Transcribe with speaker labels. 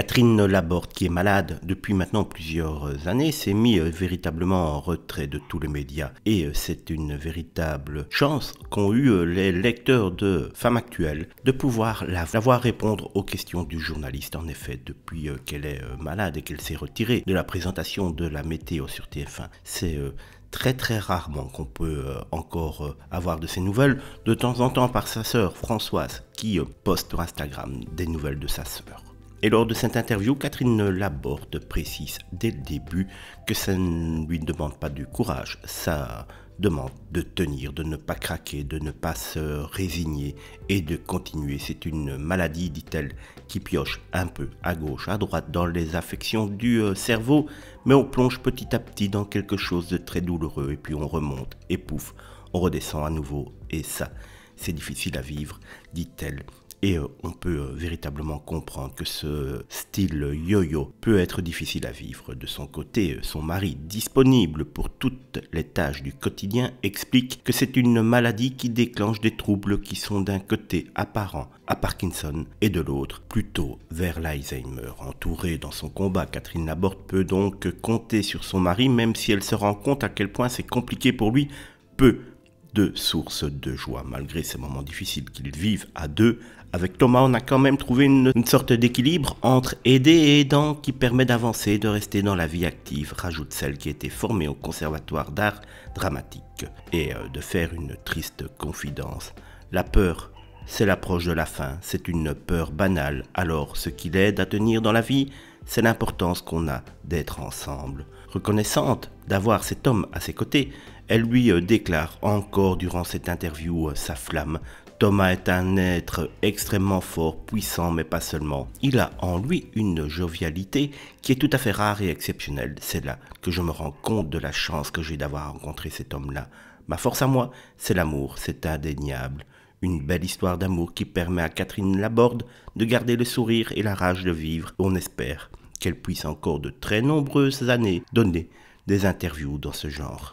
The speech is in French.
Speaker 1: Catherine Laborde, qui est malade depuis maintenant plusieurs années, s'est mise euh, véritablement en retrait de tous les médias. Et euh, c'est une véritable chance qu'ont eu euh, les lecteurs de Femmes Actuelles de pouvoir la, voir répondre aux questions du journaliste. En effet, depuis qu'elle est malade et qu'elle s'est retirée de la présentation de la météo sur TF1, c'est très très rarement qu'on peut encore avoir de ses nouvelles, de temps en temps par sa sœur Françoise qui poste sur Instagram des nouvelles de sa sœur. Et lors de cette interview, Catherine Laborde précise dès le début que ça ne lui demande pas du courage, ça demande de tenir, de ne pas craquer, de ne pas se résigner et de continuer. C'est une maladie, dit-elle, qui pioche un peu à gauche, à droite dans les affections du euh, cerveau, mais on plonge petit à petit dans quelque chose de très douloureux et puis on remonte et pouf, on redescend à nouveau et ça, c'est difficile à vivre, dit-elle et euh, on peut euh, véritablement comprendre que ce style yo-yo peut être difficile à vivre. De son côté, son mari, disponible pour toutes les tâches du quotidien, explique que c'est une maladie qui déclenche des troubles qui sont d'un côté apparents à Parkinson et de l'autre plutôt vers l'Alzheimer. Entourée dans son combat, Catherine Laborde peut donc compter sur son mari même si elle se rend compte à quel point c'est compliqué pour lui, peu deux sources de joie, malgré ces moments difficiles qu'ils vivent à deux. Avec Thomas, on a quand même trouvé une, sorte d'équilibre entre aider et aidant qui permet d'avancer et de rester dans la vie active, rajoute celle qui était formée au Conservatoire d'art dramatique. Et euh, de faire une triste confidence, la peur c'est l'approche de la fin, c'est une peur banale. Alors ce qui l'aide à tenir dans la vie, c'est l'importance qu'on a d'être ensemble. Reconnaissante d'avoir cet homme à ses côtés, elle lui euh, déclare encore durant cette interview euh, sa flamme. Thomas est un être extrêmement fort, puissant, mais pas seulement. Il a en lui une jovialité qui est tout à fait rare et exceptionnelle. C'est là que je me rends compte de la chance que j'ai d'avoir rencontré cet homme-là. Ma force à moi, c'est l'amour, c'est indéniable. Une belle histoire d'amour qui permet à Catherine Laborde de garder le sourire et la rage de vivre. On espère qu'elle puisse encore de très nombreuses années donner des interviews dans ce genre.